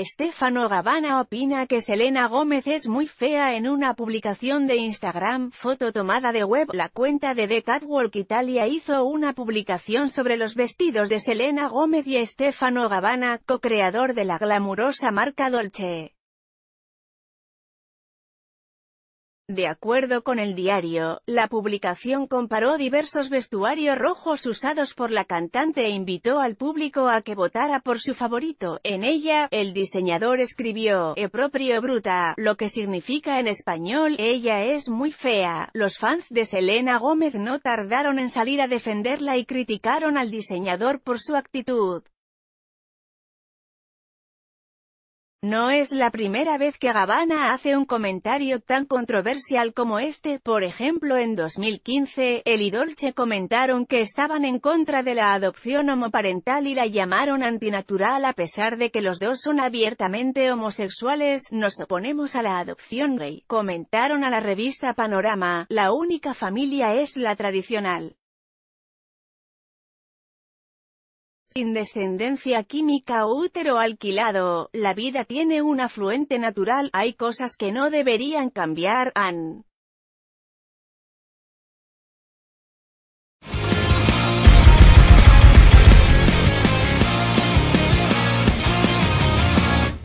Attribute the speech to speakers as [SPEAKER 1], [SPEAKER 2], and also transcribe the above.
[SPEAKER 1] Estefano Gavana opina que Selena Gómez es muy fea en una publicación de Instagram, foto tomada de web. La cuenta de The Catwalk Italia hizo una publicación sobre los vestidos de Selena Gómez y Estefano Gavana, co-creador de la glamurosa marca Dolce. De acuerdo con el diario, la publicación comparó diversos vestuarios rojos usados por la cantante e invitó al público a que votara por su favorito. En ella, el diseñador escribió, E proprio bruta, lo que significa en español, ella es muy fea. Los fans de Selena Gómez no tardaron en salir a defenderla y criticaron al diseñador por su actitud. No es la primera vez que Gabbana hace un comentario tan controversial como este, por ejemplo en 2015, el y Dolce comentaron que estaban en contra de la adopción homoparental y la llamaron antinatural a pesar de que los dos son abiertamente homosexuales, nos oponemos a la adopción gay, comentaron a la revista Panorama, la única familia es la tradicional. sin descendencia química o útero alquilado, la vida tiene un afluente natural, hay cosas que no deberían cambiar, han